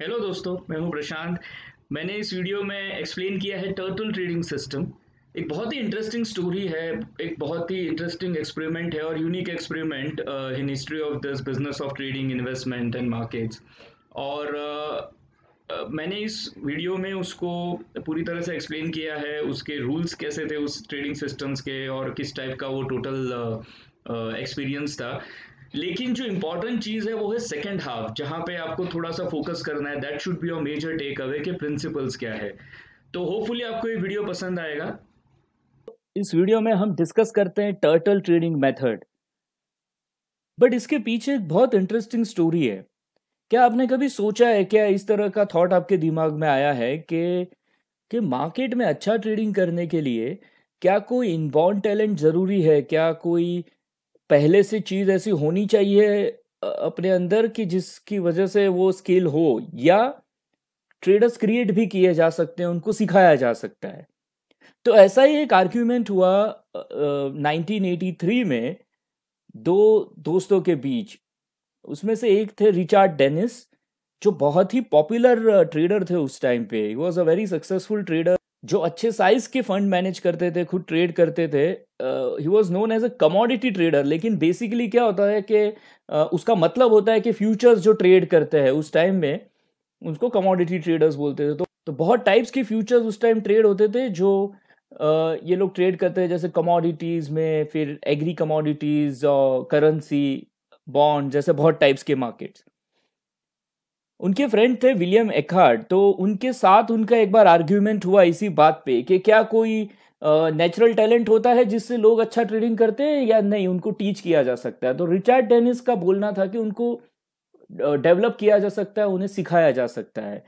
Hello दोस्तों मैं हूं प्रशांत मैंने इस वीडियो में एक्सप्लेन किया है टर्टल ट्रेडिंग सिस्टम एक बहुत ही इंटरेस्टिंग स्टोरी है एक बहुत ही इंटरेस्टिंग एक्सपेरिमेंट है और unique experiment in history of this business of trading investment and markets और uh, uh, मैंने इस वीडियो में उसको पूरी तरह से एक्सप्लेन किया है उसके रूल्स कैसे थे उस ट्रेडिंग सिस्टम्स के और किस टाइप का वो टोटल एक्सपीरियंस uh, uh था लेकिन जो इंपॉर्टेंट चीज है वो है सेकेंड हाफ जहां पे आपको थोड़ा सा फोकस करना है that should be your major takeaway के प्रिंसिपल्स क्या है तो होपफुली आपको ये वीडियो पसंद आएगा इस वीडियो में हम डिस्कस करते हैं टर्टल ट्रेडिंग मेथड बट इसके पीछे एक बहुत इंटरेस्टिंग स्टोरी है क्या आपने कभी सोचा है क्या इस तरह का थॉट आपके दिमाग में आया है कि कि मार्केट में अच्छा ट्रेडिंग करने के लिए क्या कोई इनबॉर्न टैलेंट ज़रूरी है क्या कोई पहले से चीज़ ऐसी होनी चाहिए अपने अंदर कि जिसकी वजह से वो स्किल हो या ट्रेडर्स क्रिएट भी किए जा सकते हैं उनको सिखाया जा सकता है तो ऐसा ही एक आर्ग्यूमेंट हुआ uh, 1983 में दो दोस्तों के बीच उसमें से एक थे रिचार्ड डेनिस जो बहुत ही पॉपुलर ट्रेडर थे उस टाइम पे was a very successful trader जो अच्छे साइज के फंड मैनेज करते थे खुद ट्रेड करते थे he was known as a commodity trader लेकिन बेसिकली क्या होता है कि uh, उसका मतलब होता है कि फ्यूचर्स जो ट्रेड करते हैं उस टाइम में उसको कमोडिटी ट्रेडर्स बोलते थे तो, तो बहुत टाइप्स के फ्यूचर्स उस टाइम ट्रेड होते थे जो uh, ये लोग ट्रेड करते हैं जैसे कमोडिटीज़ में फिर एग्री कमोडिटीज़ और करेंसी बॉन्ड जैसे बहुत टाइप्स के मार्केट्स उनके फ्रेंड थे विलियम एकहार्ड तो उनके साथ उनका एक बार आर्ग्यूमेंट हुआ इसी बात पे कि क्या कोई नेचुरल टैलेंट होता है जिससे लोग अच्छा ट्रेडिंग करते हैं या नहीं उनको टीच किया जा सकता है तो रिचर्ड टेनिस का बोलना था कि उनको डेवलप किया जा सकता है उन्हें सिखाया जा सकता है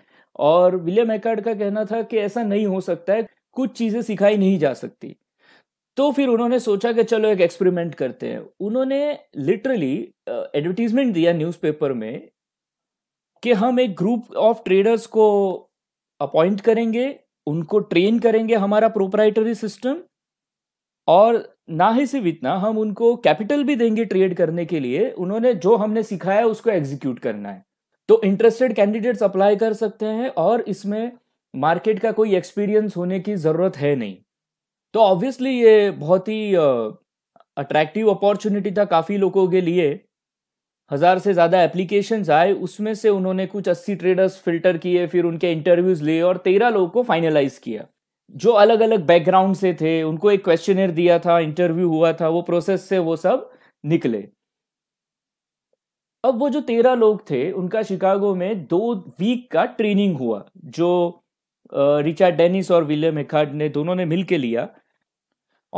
और विलियम एकार्ड का कहना था कि ऐसा नहीं हो सकता है कुछ चीज़ें सिखाई नहीं जा सकती तो फिर उन्होंने सोचा कि चलो एक एक्सपेरिमेंट करते हैं उन्होंने लिटरली एडवर्टीजमेंट दिया न्यूज़पेपर में कि हम एक ग्रुप ऑफ ट्रेडर्स को अपॉइंट करेंगे उनको ट्रेन करेंगे हमारा प्रोपराइटरी सिस्टम और ना ही सिर्फ इतना हम उनको कैपिटल भी देंगे ट्रेड करने के लिए उन्होंने जो हमने सिखाया उसको एग्जीक्यूट करना है तो इंटरेस्टेड कैंडिडेट्स अप्लाई कर सकते हैं और इसमें मार्केट का कोई एक्सपीरियंस होने की ज़रूरत है नहीं तो ऑब्वियसली ये बहुत ही अट्रैक्टिव अपॉर्चुनिटी था काफ़ी लोगों के लिए हज़ार से ज़्यादा एप्लीकेशंस आए उसमें से उन्होंने कुछ अस्सी ट्रेडर्स फिल्टर किए फिर उनके इंटरव्यूज़ लिए और तेरह लोगों को फाइनलाइज किया जो अलग अलग बैकग्राउंड से थे उनको एक क्वेश्चनर दिया था इंटरव्यू हुआ था वो प्रोसेस से वो सब निकले अब वो जो तेरह लोग थे उनका शिकागो में दो वीक का ट्रेनिंग हुआ जो रिचर्ड डेनिस और विलियम हेखार्ड ने दोनों ने मिल लिया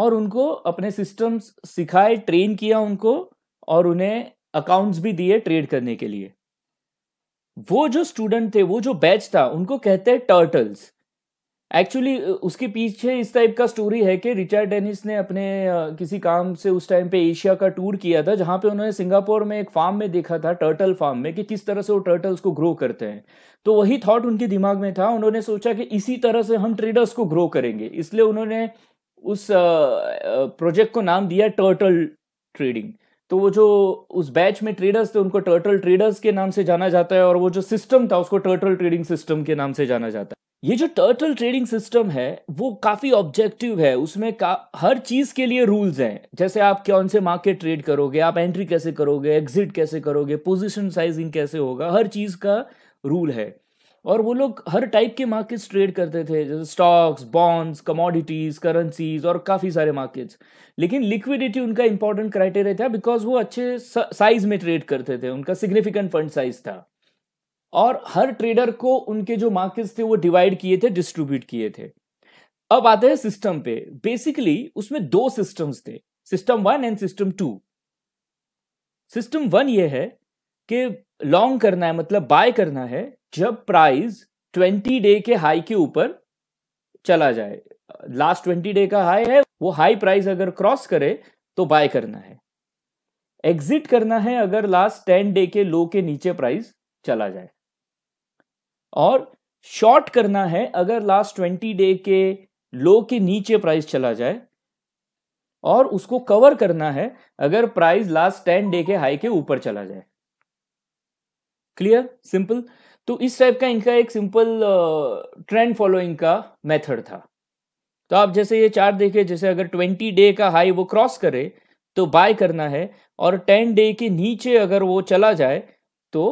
और उनको अपने सिस्टम्स सिखाए ट्रेन किया उनको और उन्हें अकाउंट्स भी दिए ट्रेड करने के लिए वो जो स्टूडेंट थे वो जो बैच था उनको कहते हैं टर्टल्स एक्चुअली उसके पीछे इस टाइप का स्टोरी है कि रिचर्ड डेनिस ने अपने किसी काम से उस टाइम पे एशिया का टूर किया था जहां पे उन्होंने सिंगापुर में एक फार्म में देखा था टर्टल फार्म में कि किस तरह से वो टर्टल्स को ग्रो करते हैं तो वही थॉट उनके दिमाग में था उन्होंने सोचा कि इसी तरह से हम ट्रेडर्स को ग्रो करेंगे इसलिए उन्होंने उस प्रोजेक्ट को नाम दिया टर्टल ट्रेडिंग तो वो जो उस बैच में ट्रेडर्स थे उनको टर्टल ट्रेडर्स के नाम से जाना जाता है और वो जो सिस्टम था उसको टर्टल ट्रेडिंग सिस्टम के नाम से जाना जाता है ये जो टर्टल ट्रेडिंग सिस्टम है वो काफ़ी ऑब्जेक्टिव है उसमें का हर चीज़ के लिए रूल्स हैं जैसे आप कौन से मार्केट ट्रेड करोगे आप एंट्री कैसे करोगे एग्जिट कैसे करोगे पोजिशन साइजिंग कैसे होगा हर चीज़ का रूल है और वो लोग हर टाइप के मार्केट्स ट्रेड करते थे जैसे स्टॉक्स बॉन्ड्स कमोडिटीज़ करेंसीज और काफ़ी सारे मार्केट्स लेकिन लिक्विडिटी उनका इंपॉर्टेंट क्राइटेरिया था बिकॉज वो अच्छे साइज में ट्रेड करते थे उनका सिग्निफिकेंट फंड साइज था और हर ट्रेडर को उनके जो मार्केट्स थे वो डिवाइड किए थे डिस्ट्रीब्यूट किए थे अब आते हैं सिस्टम पे बेसिकली उसमें दो सिस्टम्स थे system one and system two system one ये है कि लॉन्ग करना है मतलब बाय करना है जब प्राइस ट्वेंटी डे के हाई के ऊपर चला जाए लास्ट ट्वेंटी डे का हाई है वो हाई प्राइस अगर क्रॉस करे तो बाय करना है एग्जिट करना है अगर लास्ट टेन डे के लो के नीचे प्राइस चला जाए और शॉर्ट करना है अगर लास्ट ट्वेंटी डे के लो के नीचे प्राइस चला जाए और उसको कवर करना है अगर प्राइस लास्ट टेन डे के हाई के ऊपर चला जाए क्लियर सिंपल तो इस टाइप का इनका एक सिंपल ट्रेंड फॉलोइंग का मेथड था तो आप जैसे ये चार्ट देखे जैसे अगर ट्वेंटी डे का हाई वो क्रॉस करे तो बाय करना है और टेन डे के नीचे अगर वो चला जाए तो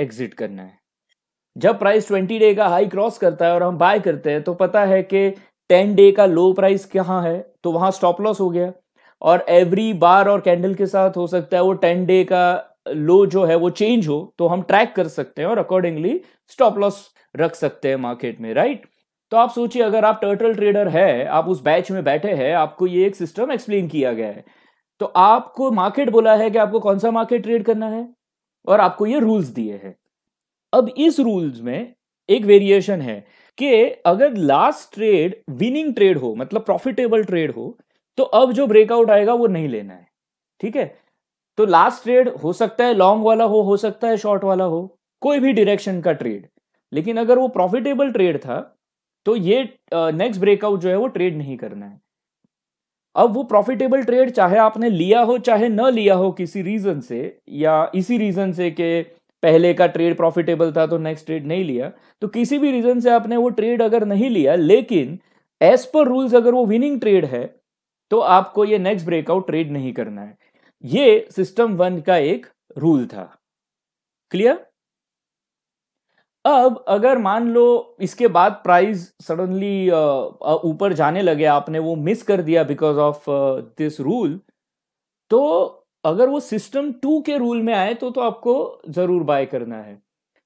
एग्जिट करना है जब प्राइस ट्वेंटी डे का हाई क्रॉस करता है और हम बाय करते हैं तो पता है कि टेन डे का लो प्राइस कहाँ है तो वहां स्टॉप लॉस हो गया और एवरी बार और कैंडल के साथ हो सकता है वो टेन डे का लो जो है वो चेंज हो तो हम ट्रैक कर सकते हैं और अकॉर्डिंगली स्टॉप लॉस रख सकते हैं मार्केट में राइट तो आप सोचिए अगर आप टर्टल ट्रेडर है आप उस बैच में बैठे हैं आपको ये एक सिस्टम एक्सप्लेन किया गया है तो आपको मार्केट बोला है कि आपको कौन सा मार्केट ट्रेड करना है और आपको ये रूल्स दिए हैं अब इस रूल्स में एक वेरिएशन है कि अगर लास्ट ट्रेड विनिंग ट्रेड हो मतलब प्रॉफिटेबल ट्रेड हो तो अब जो ब्रेकआउट आएगा वो नहीं लेना है ठीक है तो लास्ट ट्रेड हो सकता है लॉन्ग वाला हो हो सकता है शॉर्ट वाला हो कोई भी डायरेक्शन का ट्रेड लेकिन अगर वो प्रॉफिटेबल ट्रेड था तो ये नेक्स्ट ब्रेकआउट जो है वो ट्रेड नहीं करना है अब वो प्रॉफिटेबल ट्रेड चाहे आपने लिया हो चाहे न लिया हो किसी रीजन से या इसी रीजन से कि पहले का ट्रेड प्रॉफिटेबल था तो नेक्स्ट ट्रेड नहीं लिया तो किसी भी रीजन से आपने वो ट्रेड अगर नहीं लिया लेकिन एज पर रूल्स अगर वो विनिंग ट्रेड है तो आपको ये नेक्स्ट ब्रेकआउट ट्रेड नहीं करना है ये सिस्टम वन का एक रूल था क्लियर अब अगर मान लो इसके बाद प्राइस सडनली ऊपर जाने लगे आपने वो मिस कर दिया बिकॉज ऑफ दिस रूल तो अगर वो सिस्टम टू के रूल में आए तो तो आपको जरूर बाय करना है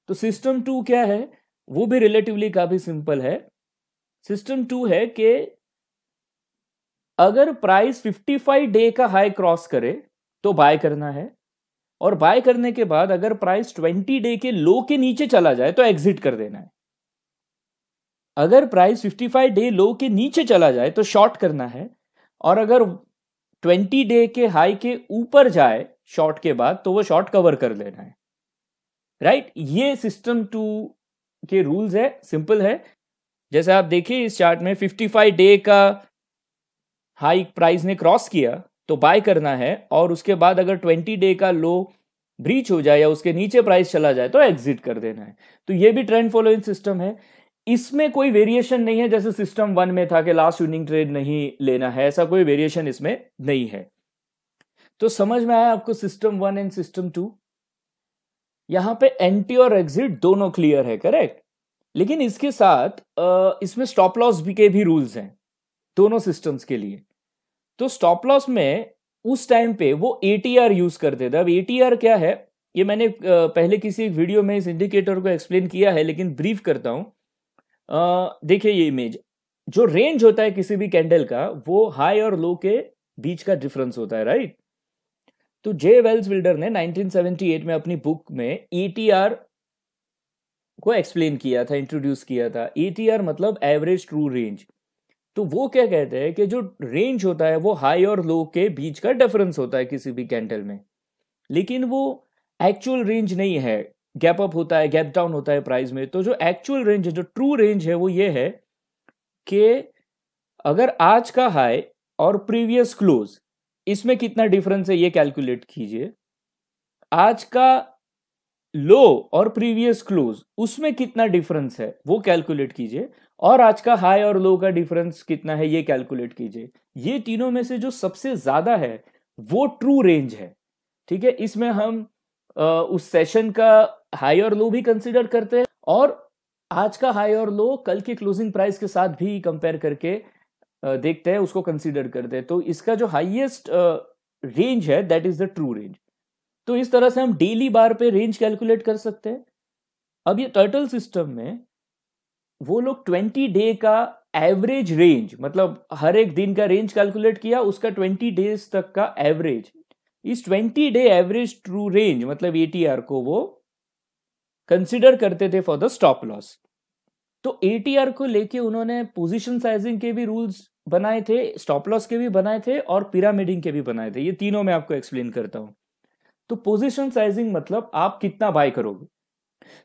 तो सिस्टम टू क्या है वो भी रिलेटिवली काफी सिंपल है सिस्टम टू है कि अगर प्राइस 55 डे का हाई क्रॉस करे तो बाय करना है और बाय करने के बाद अगर प्राइस ट्वेंटी डे के लो के नीचे चला जाए तो एग्जिट कर देना है अगर प्राइस 55 डे लो के नीचे चला जाए तो शॉर्ट करना है और अगर 20 डे के हाई के ऊपर जाए शॉर्ट के बाद तो वो शॉर्ट कवर कर लेना है राइट right? ये सिस्टम टू के रूल्स है सिंपल है जैसे आप देखिए इस चार्ट में 55 डे का हाई प्राइस ने क्रॉस किया तो बाय करना है और उसके बाद अगर ट्वेंटी डे का लो ब्रीच हो जाए या उसके नीचे प्राइस चला जाए तो एग्जिट कर देना है तो ये भी ट्रेंड फॉलोइंग सिस्टम है इसमें कोई वेरिएशन नहीं है जैसे सिस्टम वन में था कि लास्ट यूनिंग ट्रेड नहीं लेना है ऐसा कोई वेरिएशन इसमें नहीं है तो समझ में आया आपको system one and system two यहां पे एंट्री और एग्जिट दोनों क्लियर है करेक्ट लेकिन इसके साथ इसमें स्टॉप लॉस भी के भी रूल्स हैं दोनों सिस्टम्स के लिए तो स्टॉप लॉस में उस टाइम पे वो एटीआर यूज करते थे अब एटीआर क्या है ये मैंने पहले किसी एक वीडियो में इस इंडिकेटर को एक्सप्लेन किया है लेकिन ब्रीफ करता हूँ देखिए ये इमेज जो रेंज होता है किसी भी कैंडल का वो हाई और लो के बीच का डिफरेंस होता है राइट तो जे वेल्स बिल्डर ने 1978 में अपनी बुक में एटीआर को एक्सप्लेन किया था इंट्रोड्यूस किया था एटीआर मतलब एवरेज ट्रू रेंज तो वो क्या कहते हैं कि जो रेंज होता है वो हाई और लो के बीच का डिफरेंस होता है किसी भी कैंडल में लेकिन वो एक्चुअल रेंज नहीं है गैप अप होता है गैप डाउन होता है प्राइस में तो जो एक्चुअल रेंज है जो ट्रू रेंज है वो ये है कि अगर आज का हाई और प्रीवियस क्लोज इसमें कितना डिफरेंस है ये कैलकुलेट कीजिए आज का लो और प्रीवियस क्लोज उसमें कितना डिफरेंस है वो कैलकुलेट कीजिए और आज का हाई और लो का डिफरेंस कितना है ये कैलकुलेट कीजिए ये तीनों में से जो सबसे ज्यादा है वो ट्रू रेंज है ठीक है इसमें हम आ, उस सेशन का हाई और लो भी कंसिडर करते हैं और आज का हाई और लो कल के क्लोजिंग प्राइस के साथ भी कंपेयर करके देखते हैं उसको कंसिडर करते हैं तो इसका जो हाइएस्ट रेंज है that is the true range तो इस तरह से हम डेली बार पे रेंज कैलकुलेट कर सकते हैं अब ये टर्टल सिस्टम में वो लोग ट्वेंटी डे का एवरेज रेंज मतलब हर एक दिन का रेंज कैलकुलेट किया उसका ट्वेंटी डेज तक का एवरेज इस twenty day average true range मतलब एटीआर को वो कंसिडर करते थे फॉर द स्टॉप लॉस तो एटीआर को लेके उन्होंने पोजिशन साइजिंग के भी रूल्स बनाए थे स्टॉप लॉस के भी बनाए थे और पिरामिडिंग के भी बनाए थे ये तीनों मैं आपको एक्सप्लेन करता हूं तो पोजिशन साइजिंग मतलब आप कितना बाय करोगे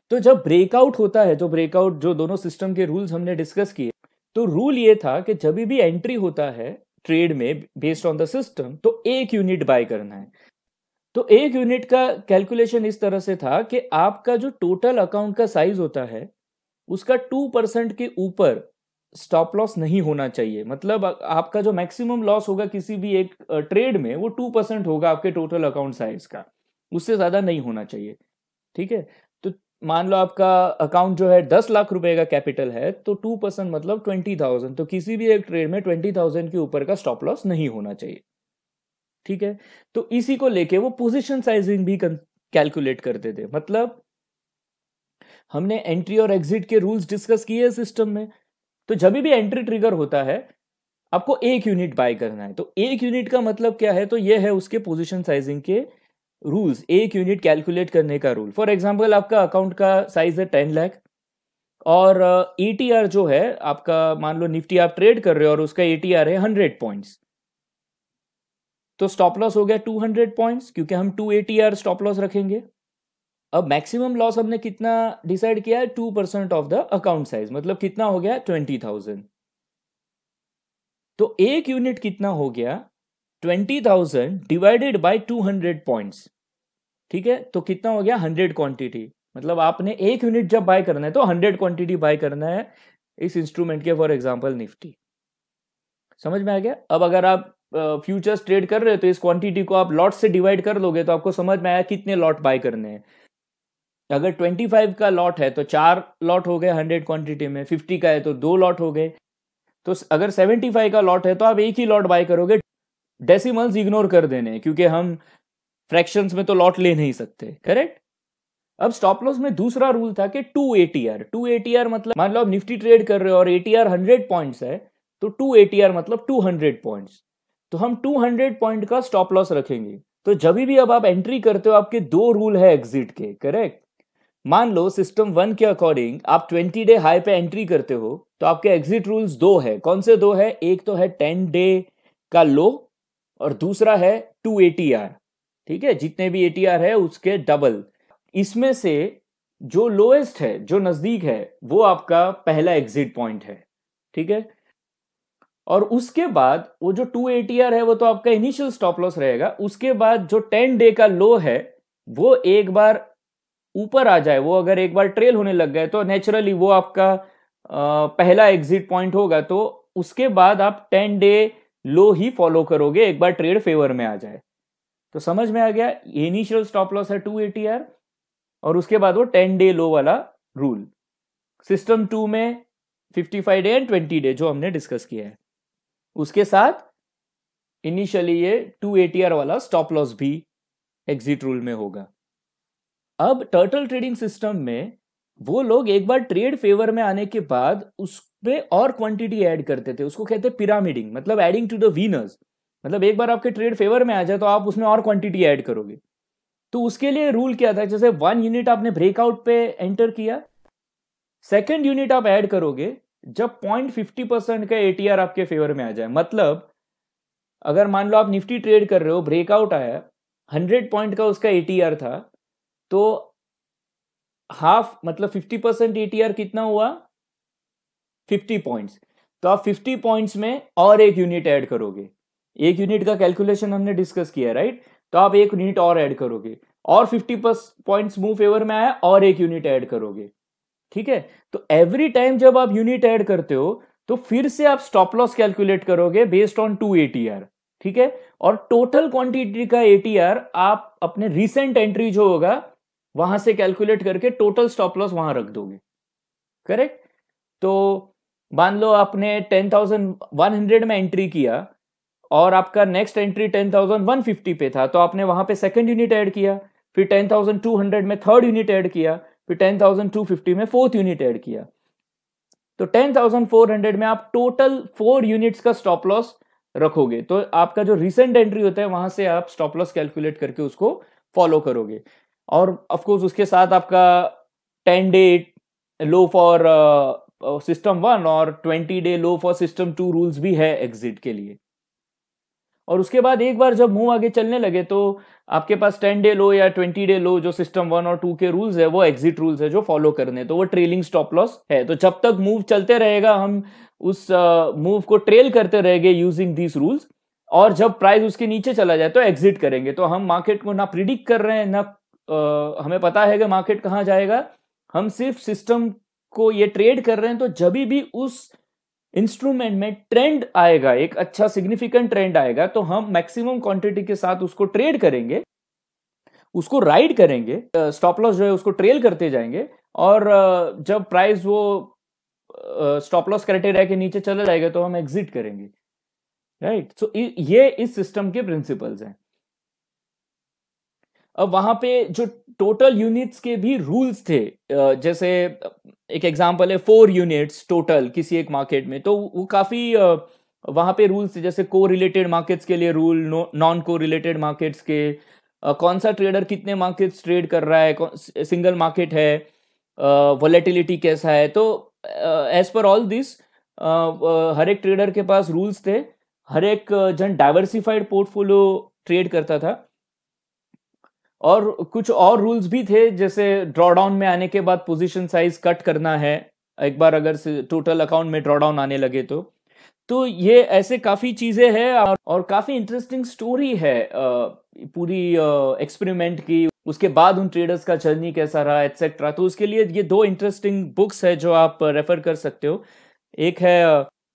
तो जब ब्रेकआउट होता है जो तो ब्रेकआउट जो दोनों सिस्टम के रूल्स हमने डिस्कस किए तो रूल ये था कि जब भी एंट्री होता है ट्रेड में बेस्ड ऑन द सिस्टम तो एक यूनिट बाय करना है तो एक यूनिट का कैलकुलेशन इस तरह से था कि आपका जो टोटल अकाउंट का साइज होता है उसका टू परसेंट के ऊपर स्टॉप लॉस नहीं होना चाहिए मतलब आपका जो मैक्सिमम लॉस होगा किसी भी एक ट्रेड में वो टू परसेंट होगा आपके टोटल अकाउंट साइज का उससे ज्यादा नहीं होना चाहिए ठीक है मान लो आपका अकाउंट जो है दस लाख रुपए का कैपिटल है तो टू परसेंट मतलब ट्वेंटी थाउजेंड तो किसी भी एक ट्रेड में ट्वेंटी थाउजेंड के ऊपर का स्टॉप लॉस नहीं होना चाहिए ठीक है तो इसी को लेके वो पोजीशन साइजिंग भी कैलकुलेट करते थे मतलब हमने एंट्री और एग्जिट के रूल्स डिस्कस किए सिस्टम में तो जब भी एंट्री ट्रिगर होता है आपको एक यूनिट बाय करना है तो एक यूनिट का मतलब क्या है तो ये है उसके पोजिशन साइजिंग के रूल्स एक यूनिट कैलकुलेट करने का रूल फॉर एग्जाम्पल आपका अकाउंट का साइज है टेन लैख और ए uh, जो है आपका मान लो निफ्टी आप ट्रेड कर रहे हो और उसका ए है हंड्रेड पॉइंट्स तो स्टॉप लॉस हो गया टू हंड्रेड पॉइंट्स क्योंकि हम टू ए स्टॉप लॉस रखेंगे अब मैक्सिमम लॉस हमने कितना डिसाइड किया है two percent of the account size मतलब कितना हो गया ट्वेंटी थाउजेंड तो एक यूनिट कितना हो गया twenty thousand divided by two hundred points ठीक है तो कितना हो गया हंड्रेड क्वांटिटी मतलब आपने एक यूनिट जब बाय करना है तो हंड्रेड क्वांटिटी बाय करना है इस इंस्ट्रूमेंट के फॉर एग्जाम्पल निफ्टी समझ में आ गया अब अगर आप फ्यूचर्स ट्रेड कर रहे हो तो इस क्वांटिटी को आप लॉट से डिवाइड कर लोगे तो आपको समझ में आया कितने लॉट बाय करने हैं अगर ट्वेंटी फाइव का लॉट है तो चार लॉट हो गए हंड्रेड क्वांटिटी में फिफ्टी का है तो दो लॉट हो गए तो अगर सेवेंटी फाइव का लॉट है तो आप एक ही लॉट बाय करोगे डेसिमल्स इग्नोर कर देने क्योंकि हम फ्रैक्शंस में तो लॉट ले नहीं सकते करेक्ट अब स्टॉप लॉस में दूसरा रूल था कि टू एटीआर टू आर मतलब मान लो आप निफ्टी ट्रेड कर रहे हो और आर हंड्रेड पॉइंट है तो टू एटीआर मतलब टू हंड्रेड पॉइंट तो हम टू हंड्रेड पॉइंट का स्टॉप लॉस रखेंगे तो जब भी अब आप एंट्री करते हो आपके दो रूल है एग्जिट के करेक्ट मान लो सिस्टम वन के अकॉर्डिंग आप ट्वेंटी डे हाई पे एंट्री करते हो तो आपके एग्जिट रूल्स दो है कौन से दो है एक तो है टेन डे का लो और दूसरा है टू ए टी आर ठीक है जितने भी एटीआर है उसके डबल इसमें से जो लोएस्ट है जो नजदीक है वो आपका पहला एग्जिट पॉइंट है ठीक है और उसके बाद वो जो टू एटीआर है वो तो आपका इनिशियल स्टॉप लॉस रहेगा उसके बाद जो टेन डे का लो है वो एक बार ऊपर आ जाए वो अगर एक बार ट्रेल होने लग गए तो नेचुरली वो आपका आ, पहला एग्जिट पॉइंट होगा तो उसके बाद आप टेन डे लो ही फॉलो करोगे एक बार ट्रेड फेवर में आ जाए तो समझ में आ गया इनिशियल स्टॉप लॉस है टू एटी आर और उसके बाद वो टेन डे लो वाला रूल सिस्टम टू में fifty five day and twenty day जो हमने डिस्कस किया है उसके साथ इनिशियली ये टू एटीआर वाला स्टॉप लॉस भी एग्जिट रूल में होगा अब टर्टल ट्रेडिंग सिस्टम में वो लोग एक बार ट्रेड फेवर में आने के बाद उसमें और क्वांटिटी ऐड करते थे उसको कहते पिरामिडिंग मतलब एडिंग टू द वीनर्स मतलब एक बार आपके ट्रेड फेवर में आ जाए तो आप उसमें और क्वांटिटी ऐड करोगे तो उसके लिए रूल क्या था जैसे वन यूनिट आपने ब्रेकआउट पे एंटर किया सेकेंड यूनिट आप ऐड करोगे जब पॉइंट फिफ्टी परसेंट का एटीआर आपके फेवर में आ जाए मतलब अगर मान लो आप निफ्टी ट्रेड कर रहे हो ब्रेकआउट आया हंड्रेड पॉइंट का उसका एटीआर था तो हाफ मतलब फिफ्टी परसेंट एटीआर कितना हुआ फिफ्टी पॉइंट्स तो आप फिफ्टी पॉइंट्स में और एक यूनिट ऐड करोगे एक यूनिट का कैलकुलेशन हमने डिस्कस किया राइट तो आप एक यूनिट और ऐड करोगे और 50 पॉइंट्स मूव फेवर में आया और एक यूनिट ऐड करोगे ठीक है तो एवरी टाइम जब आप यूनिट ऐड करते हो तो फिर से आप स्टॉप लॉस कैलकुलेट करोगे बेस्ड ऑन टू एटीआर ठीक है और टोटल क्वांटिटी का एटीआर आप अपने रिसेंट एंट्री जो होगा वहां से कैलकुलेट करके टोटल स्टॉप लॉस वहां रख दोगे करेक्ट तो मान लो आपने टेन थाउजेंड वन हंड्रेड में एंट्री किया और आपका next entry ten thousand one fifty पे था तो आपने वहां पे सेकंड यूनिट ऐड किया फिर टेन थाउजेंड टू हंड्रेड में थर्ड यूनिट ऐड किया फिर टेन थाउजेंड टू फिफ्टी में फोर्थ यूनिट ऐड किया तो टेन थाउजेंड फोर हंड्रेड में आप टोटल फोर यूनिट्स का स्टॉप लॉस रखोगे तो आपका जो रिसेंट एंट्री होता है वहां से आप स्टॉप लॉस कैलकुलेट करके उसको फॉलो करोगे और ऑफकोर्स उसके साथ आपका ten day low for system one और twenty day low for system two rules भी है एग्जिट के लिए और उसके बाद एक बार जब मूव आगे चलने लगे तो आपके पास टेन डे लो या ट्वेंटी डे लो जो सिस्टम वन और टू के रूल्स है वो एग्जिट रूल्स है जो फॉलो करने तो वो ट्रेलिंग स्टॉप लॉस है तो जब तक मूव चलते रहेगा हम उस मूव uh, को ट्रेल करते रहेंगे यूजिंग दीज रूल्स और जब प्राइस उसके नीचे चला जाए तो एग्जिट करेंगे तो हम मार्केट को ना प्रिडिक्ट कर रहे हैं ना uh, हमें पता है कि मार्केट कहाँ जाएगा हम सिर्फ सिस्टम को ये ट्रेड कर रहे हैं तो जब भी उस इंस्ट्रूमेंट में ट्रेंड आएगा एक अच्छा सिग्निफिकेंट ट्रेंड आएगा तो हम मैक्सिमम क्वांटिटी के साथ उसको ट्रेड करेंगे उसको राइड करेंगे स्टॉप लॉस जो है उसको ट्रेल करते जाएंगे और जब प्राइस वो स्टॉप लॉस क्राइटेरिया के नीचे चला जाएगा तो हम एग्जिट करेंगे राइट right? सो so, ये इस सिस्टम के प्रिंसिपल्स हैं अब वहां पे जो टोटल यूनिट्स के भी रूल्स थे जैसे एक एग्जांपल है फोर यूनिट्स टोटल किसी एक मार्केट में तो वो काफी वहां पे रूल्स थे जैसे को रिलेटेड मार्केट्स के लिए rule non correlated markets के कौन सा ट्रेडर कितने मार्केट्स ट्रेड कर रहा है सिंगल मार्केट है वॉलेटिलिटी कैसा है तो एज पर ऑल दिस हर एक ट्रेडर के पास रूल्स थे हर एक जन डाइवर्सिफाइड पोर्टफोलियो ट्रेड करता था और कुछ और रूल्स भी थे जैसे ड्रॉडाउन में आने के बाद पोजीशन साइज कट करना है एक बार अगर टोटल अकाउंट में ड्रॉडाउन आने लगे तो तो ये ऐसे काफ़ी चीज़ें हैं और, और काफ़ी इंटरेस्टिंग स्टोरी है पूरी एक्सपेरिमेंट की उसके बाद उन ट्रेडर्स का जर्नी कैसा रहा एटसेट्रा तो उसके लिए ये दो इंटरेस्टिंग बुक्स है जो आप रेफर कर सकते हो एक है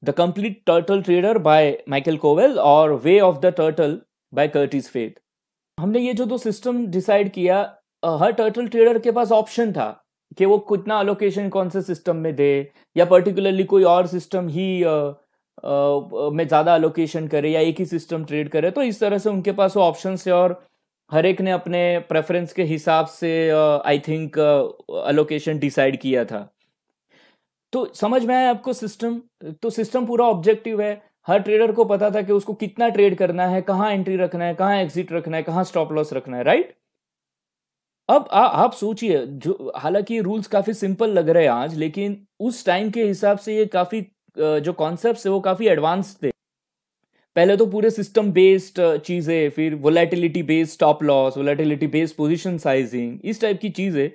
the complete turtle trader by Michael Covel और way of the turtle by Curtis Faith हमने ये जो दो सिस्टम डिसाइड किया हर टर्टल ट्रेडर के पास ऑप्शन था कि वो कितना अलोकेशन कौन से सिस्टम में दे या पर्टिकुलरली कोई और सिस्टम ही आ, आ, में ज़्यादा अलोकेशन करे या एक ही सिस्टम ट्रेड करे तो इस तरह से उनके पास वो ऑप्शन थे और हर एक ने अपने प्रेफरेंस के हिसाब से आई थिंक अलोकेशन डिसाइड किया था तो समझ में आया आपको सिस्टम तो सिस्टम पूरा ऑब्जेक्टिव है हर ट्रेडर को पता था कि उसको कितना ट्रेड करना है कहां एंट्री रखना है कहां एग्जिट रखना है कहां स्टॉप लॉस रखना है राइट अब आ, आप सोचिए जो हालांकि रूल्स काफी सिंपल लग रहे हैं आज लेकिन उस टाइम के हिसाब से ये काफी जो कॉन्सेप्ट वो काफी एडवांस थे पहले तो पूरे सिस्टम बेस्ड चीजें फिर volatility based stop loss volatility based position sizing इस टाइप की चीजें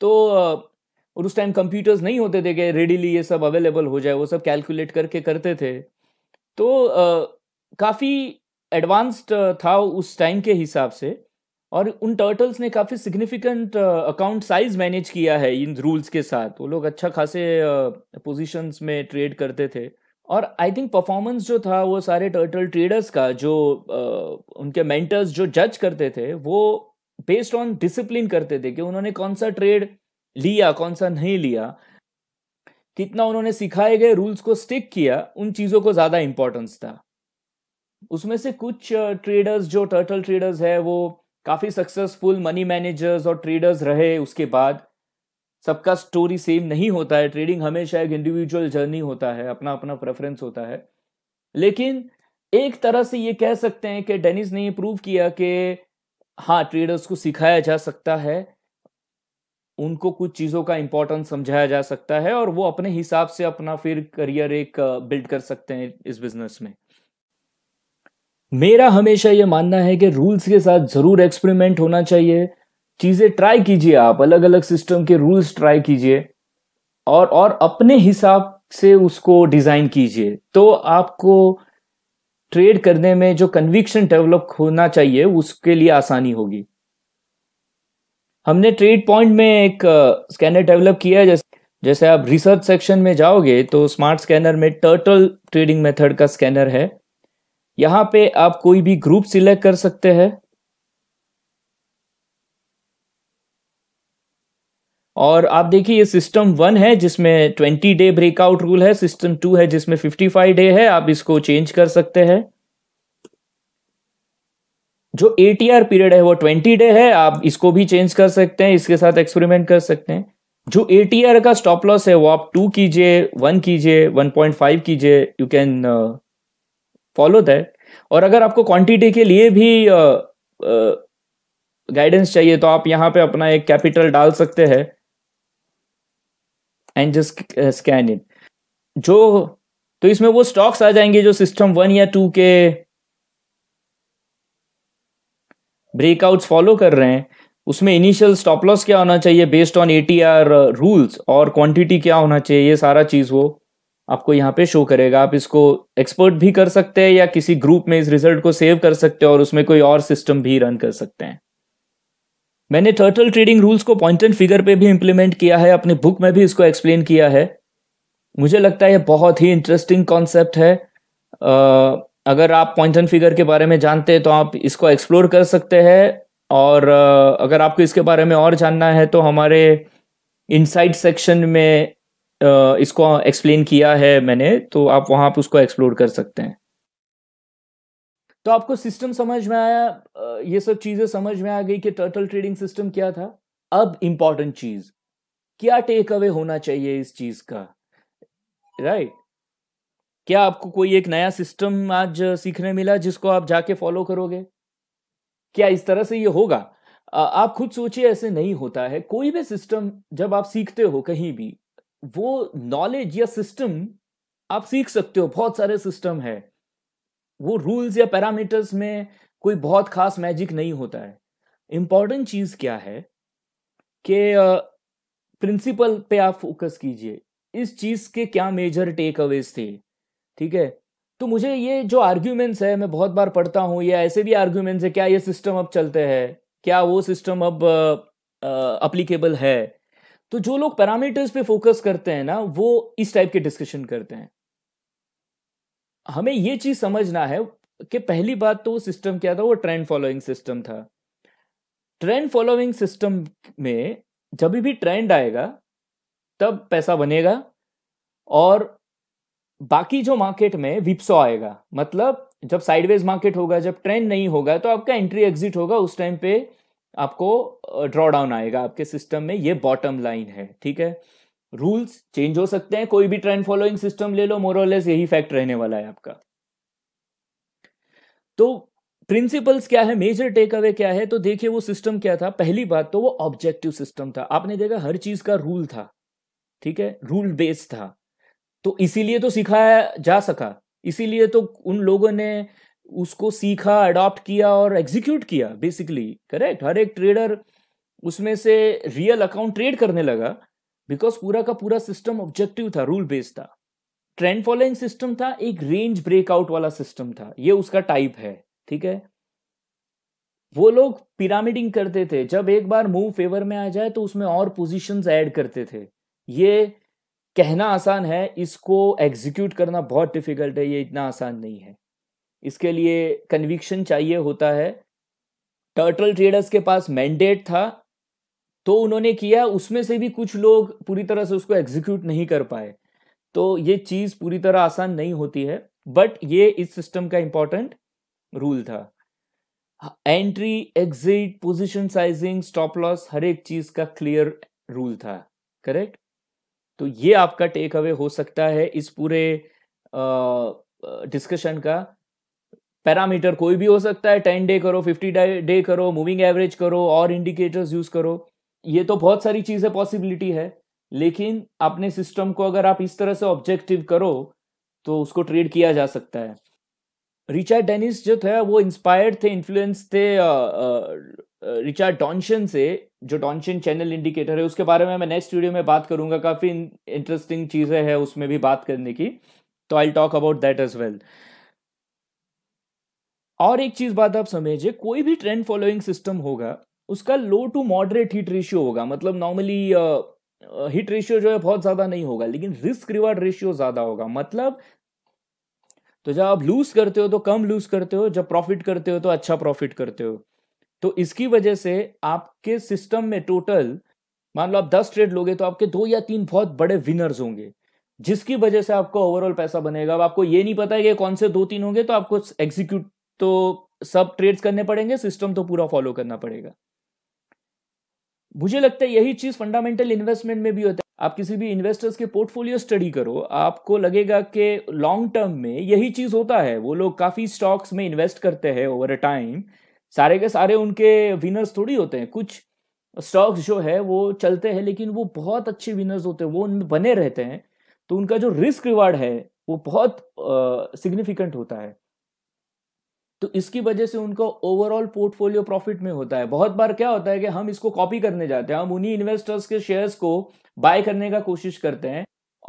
तो और उस टाइम कंप्यूटर्स नहीं होते थे कि रेडीली ये सब अवेलेबल हो जाए वो सब कैलकुलेट करके करते थे तो काफ़ी एडवांस्ड था उस टाइम के हिसाब से और उन टर्टल्स ने काफ़ी सिग्निफिकेंट अकाउंट साइज मैनेज किया है इन रूल्स के साथ वो लोग अच्छा खासे पोजीशंस में ट्रेड करते थे और आई थिंक परफॉर्मेंस जो था वो सारे टर्टल ट्रेडर्स का जो उनके मेंटर्स जो जज करते थे वो बेस्ड ऑन डिसिप्लिन करते थे कि उन्होंने कौन सा ट्रेड लिया कौन सा नहीं लिया कितना उन्होंने सिखाए गए रूल्स को स्टिक किया उन चीज़ों को ज़्यादा इंपॉर्टेंस था उसमें से कुछ ट्रेडर्स जो टर्टल ट्रेडर्स है वो काफ़ी सक्सेसफुल मनी मैनेजर्स और ट्रेडर्स रहे उसके बाद सबका स्टोरी सेम नहीं होता है ट्रेडिंग हमेशा एक इंडिविजुअल जर्नी होता है अपना अपना प्रेफरेंस होता है लेकिन एक तरह से ये कह सकते हैं कि डेनिस ने प्रूव किया कि हाँ ट्रेडर्स को सिखाया जा सकता है उनको कुछ चीज़ों का इम्पोर्टेंस समझाया जा सकता है और वो अपने हिसाब से अपना फिर करियर एक बिल्ड कर सकते हैं इस बिजनेस में मेरा हमेशा ये मानना है कि रूल्स के साथ ज़रूर एक्सपेरिमेंट होना चाहिए चीज़ें ट्राई कीजिए आप अलग अलग सिस्टम के रूल्स ट्राई कीजिए और और अपने हिसाब से उसको डिज़ाइन कीजिए तो आपको ट्रेड करने में जो कन्विक्शन डेवलप होना चाहिए उसके लिए आसानी होगी हमने ट्रेड पॉइंट में एक स्कैनर uh, डेवलप किया है जैसे जैसे आप रिसर्च सेक्शन में जाओगे तो स्मार्ट स्कैनर में टर्टल ट्रेडिंग मेथड का स्कैनर है यहाँ पे आप कोई भी ग्रुप सिलेक्ट कर सकते हैं और आप देखिए ये सिस्टम वन है जिसमें ट्वेंटी डे ब्रेकआउट रूल है सिस्टम टू है जिसमें फिफ्टी फाइव डे है आप इसको चेंज कर सकते हैं जो एटीआर पीरियड है वो ट्वेंटी डे है आप इसको भी चेंज कर सकते हैं इसके साथ एक्सपेरिमेंट कर सकते हैं जो एटीआर का स्टॉप लॉस है वो आप टू कीजिए वन कीजिए वन पॉइंट फाइव कीजिए यू कैन फॉलो दैट और अगर आपको क्वांटिटी के लिए भी गाइडेंस uh, uh चाहिए तो आप यहाँ पे अपना एक कैपिटल डाल सकते हैं एंड जस्ट स्कैन इन जो तो इसमें वो स्टॉक्स आ जाएंगे जो सिस्टम वन या टू के ब्रेकआउट्स फॉलो कर रहे हैं उसमें इनिशियल स्टॉप लॉस क्या होना चाहिए बेस्ड ऑन एटीआर रूल्स और क्वांटिटी क्या होना चाहिए ये सारा चीज वो आपको यहाँ पे शो करेगा आप इसको एक्सपर्ट भी कर सकते हैं या किसी ग्रुप में इस रिजल्ट को सेव कर सकते हैं और उसमें कोई और सिस्टम भी रन कर सकते हैं मैंने टर्टल ट्रेडिंग रूल्स को पॉइंट एंड फिगर पे भी इम्प्लीमेंट किया है अपने बुक में भी इसको एक्सप्लेन किया है मुझे लगता है बहुत ही इंटरेस्टिंग कॉन्सेप्ट है अगर आप पॉइंट एंड फिगर के बारे में जानते हैं तो आप इसको एक्सप्लोर कर सकते हैं और अगर आपको इसके बारे में और जानना है तो हमारे इनसाइड सेक्शन में इसको एक्सप्लेन किया है मैंने तो आप वहाँ पर उसको एक्सप्लोर कर सकते हैं तो आपको सिस्टम समझ में आया ये सब चीज़ें समझ में आ गई कि टर्टल ट्रेडिंग सिस्टम क्या था अब इम्पॉर्टेंट चीज़ क्या टेक अवे होना चाहिए इस चीज़ का राइट right? क्या आपको कोई एक नया सिस्टम आज सीखने मिला जिसको आप जाके फॉलो करोगे क्या इस तरह से ये होगा आप खुद सोचिए ऐसे नहीं होता है कोई भी सिस्टम जब आप सीखते हो कहीं भी वो नॉलेज या सिस्टम आप सीख सकते हो बहुत सारे सिस्टम है वो रूल्स या पैरामीटर्स में कोई बहुत खास मैजिक नहीं होता है इंपॉर्टेंट चीज क्या है कि प्रिंसिपल पे आप फोकस कीजिए इस चीज के क्या मेजर टेक अवेज थे ठीक है तो मुझे ये जो आर्ग्यूमेंट्स है मैं बहुत बार पढ़ता हूँ या ऐसे भी आर्ग्यूमेंट्स है क्या ये सिस्टम अब चलते हैं क्या वो सिस्टम अब अप्लीकेबल है तो जो लोग पैरामीटर्स पे फोकस करते हैं ना वो इस टाइप के डिस्कशन करते हैं हमें ये चीज समझना है कि पहली बात तो वो सिस्टम क्या था वो ट्रेंड फॉलोइंग सिस्टम था ट्रेंड फॉलोइंग सिस्टम में जब भी ट्रेंड आएगा तब पैसा बनेगा और बाकी जो मार्केट में विप्सो आएगा मतलब जब साइडवेज मार्केट होगा जब ट्रेंड नहीं होगा तो आपका एंट्री एग्जिट होगा उस टाइम पे आपको ड्रॉडाउन आएगा आपके सिस्टम में ये बॉटम लाइन है ठीक है रूल्स चेंज हो सकते हैं कोई भी ट्रेंड फॉलोइंग सिस्टम ले लो मोरलेस यही फैक्ट रहने वाला है आपका तो प्रिंसिपल्स क्या है मेजर टेक अवे क्या है तो देखिए वो सिस्टम क्या था पहली बात तो वो ऑब्जेक्टिव सिस्टम था आपने देखा हर चीज का रूल था ठीक है रूल बेस्ड था तो इसीलिए तो सिखाया जा सका इसीलिए तो उन लोगों ने उसको सीखा अडॉप्ट किया और एग्जीक्यूट किया बेसिकली करेक्ट हर एक ट्रेडर उसमें से रियल अकाउंट ट्रेड करने लगा बिकॉज पूरा का पूरा सिस्टम ऑब्जेक्टिव था रूल बेस्ड था ट्रेंड फॉलोइंग सिस्टम था एक रेंज ब्रेकआउट वाला सिस्टम था ये उसका टाइप है ठीक है वो लोग पिरामिडिंग करते थे जब एक बार मूव फेवर में आ जाए तो उसमें और पोजीशंस ऐड करते थे ये कहना आसान है इसको एग्जीक्यूट करना बहुत डिफिकल्ट है ये इतना आसान नहीं है इसके लिए कन्विक्शन चाहिए होता है टर्टल ट्रेडर्स के पास मैंडेट था तो उन्होंने किया उसमें से भी कुछ लोग पूरी तरह से उसको एग्जीक्यूट नहीं कर पाए तो ये चीज़ पूरी तरह आसान नहीं होती है बट ये इस सिस्टम का इंपॉर्टेंट रूल था entry exit position sizing stop loss हर एक चीज़ का क्लियर रूल था करेक्ट तो ये आपका टेक अवे हो सकता है इस पूरे डिस्कशन का पैरामीटर कोई भी हो सकता है टेन डे करो फिफ्टी डे करो मूविंग एवरेज करो और इंडिकेटर्स यूज करो ये तो बहुत सारी चीजें पॉसिबिलिटी है लेकिन अपने सिस्टम को अगर आप इस तरह से ऑब्जेक्टिव करो तो उसको ट्रेड किया जा सकता है रिचर्ड डेनिस जो था वो इंस्पायर्ड थे इन्फ्लुएंस थे रिचार्ड डॉन्शन से जो डॉन्शन चैनल इंडिकेटर है उसके बारे में मैं नेक्स्ट वीडियो में बात करूंगा काफ़ी इंटरेस्टिंग चीज़ें हैं उसमें भी बात करने की तो I talk about that as well और एक चीज़ बात आप समझिए कोई भी ट्रेंड फॉलोइंग सिस्टम होगा उसका low to moderate hit ratio होगा मतलब नॉर्मली हिट रेशियो जो है बहुत ज़्यादा नहीं होगा लेकिन रिस्क रिवार्ड रेशियो ज़्यादा होगा मतलब तो जब आप लूज करते हो तो कम लूज करते हो जब प्रॉफिट करते हो तो अच्छा प्रॉफिट करते हो तो इसकी वजह से आपके सिस्टम में टोटल मान लो आप दस ट्रेड लोगे तो आपके दो या तीन बहुत बड़े विनर्स होंगे जिसकी वजह से आपको ओवरऑल पैसा बनेगा अब आपको ये नहीं पता है कि कौन से दो तीन होंगे तो आपको एग्जीक्यूट तो सब ट्रेड्स करने पड़ेंगे सिस्टम तो पूरा फॉलो करना पड़ेगा मुझे लगता है यही चीज फंडामेंटल इन्वेस्टमेंट में भी होता है आप किसी भी इन्वेस्टर्स के पोर्टफोलियो स्टडी करो आपको लगेगा कि लॉन्ग टर्म में यही चीज होता है वो लोग काफी स्टॉक्स में इन्वेस्ट करते हैं ओवर अ टाइम सारे के सारे उनके विनर्स थोड़ी होते हैं कुछ स्टॉक्स जो है वो चलते हैं लेकिन वो बहुत अच्छे विनर्स होते हैं वो उनमें बने रहते हैं तो उनका जो रिस्क रिवार्ड है वो बहुत सिग्निफिकेंट uh, होता है तो इसकी वजह से उनका ओवरऑल पोर्टफोलियो प्रॉफिट में होता है बहुत बार क्या होता है कि हम इसको कॉपी करने जाते हैं हम उन्हीं इन्वेस्टर्स के शेयर्स को बाय करने का कोशिश करते हैं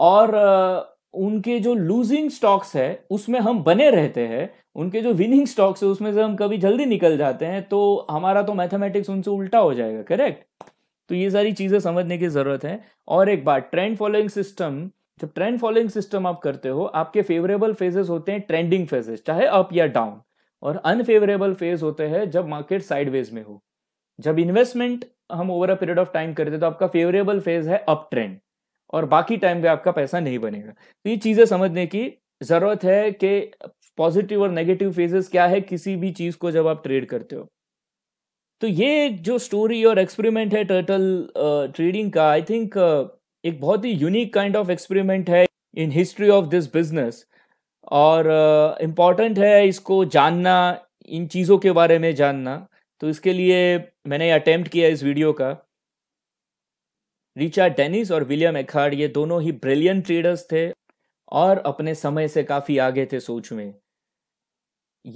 और uh, उनके जो लूजिंग स्टॉक्स है उसमें हम बने रहते हैं उनके जो विनिंग स्टॉक्स है उसमें से हम कभी जल्दी निकल जाते हैं तो हमारा तो मैथमेटिक्स उनसे उल्टा हो जाएगा करेक्ट तो ये सारी चीज़ें समझने की ज़रूरत है और एक बात ट्रेंड फॉलोइंग सिस्टम जब ट्रेंड फॉलोइंग सिस्टम आप करते हो आपके फेवरेबल फेजेस होते हैं ट्रेंडिंग फेजेस चाहे अप या डाउन और अनफेवरेबल फेज होते हैं जब मार्केट साइडवेज में हो जब इन्वेस्टमेंट हम over a period of time करते तो आपका फेवरेबल फेज है अप ट्रेंड और बाकी टाइम पे आपका पैसा नहीं बनेगा तो ये चीज़ें समझने की जरूरत है कि पॉजिटिव और नेगेटिव फेजेस क्या है किसी भी चीज को जब आप ट्रेड करते हो तो ये जो स्टोरी और एक्सपेरिमेंट है टर्टल ट्रेडिंग का आई थिंक एक बहुत ही यूनिक काइंड ऑफ एक्सपेरिमेंट है in history of this business और इम्पॉर्टेंट uh, है इसको जानना इन चीज़ों के बारे में जानना तो इसके लिए मैंने अटेम्प्ट किया इस वीडियो का रिचा डेनिस और विलियम एखार्ड ये दोनों ही ब्रिलियंट ट्रेडर्स थे और अपने समय से काफ़ी आगे थे सोच में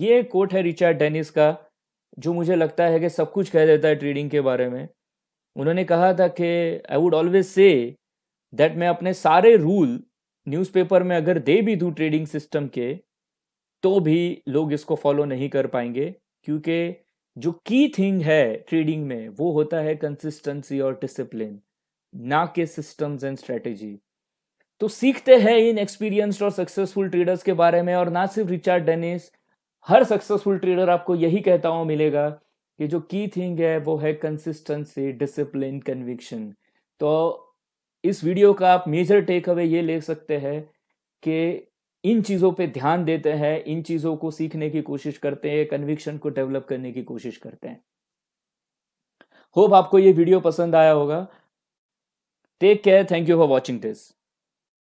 ये कोट है रिचर्ड डेनिस का जो मुझे लगता है कि सब कुछ कह देता है ट्रेडिंग के बारे में उन्होंने कहा था कि I would always say that मैं अपने सारे रूल न्यूज़पेपर में अगर दे भी दूँ ट्रेडिंग सिस्टम के तो भी लोग इसको फॉलो नहीं कर पाएंगे क्योंकि जो की थिंग है ट्रेडिंग में वो होता है कंसिस्टेंसी और डिसिप्लिन ना के सिस्टम्स एंड स्ट्रेटेजी तो सीखते हैं इन एक्सपीरियंस्ड और सक्सेसफुल ट्रेडर्स के बारे में और ना सिर्फ रिचार्ड डेनिस हर सक्सेसफुल ट्रेडर आपको यही कहता हुआ मिलेगा कि जो की थिंग है वो है कंसिस्टेंसी डिसिप्लिन कन्विक्शन तो इस वीडियो का आप मेजर टेक अवे ये ले सकते हैं कि इन चीज़ों पे ध्यान देते हैं इन चीज़ों को सीखने की कोशिश करते हैं कन्विक्शन को डेवलप करने की कोशिश करते हैं होप आपको ये वीडियो पसंद आया होगा take care thank you for watching this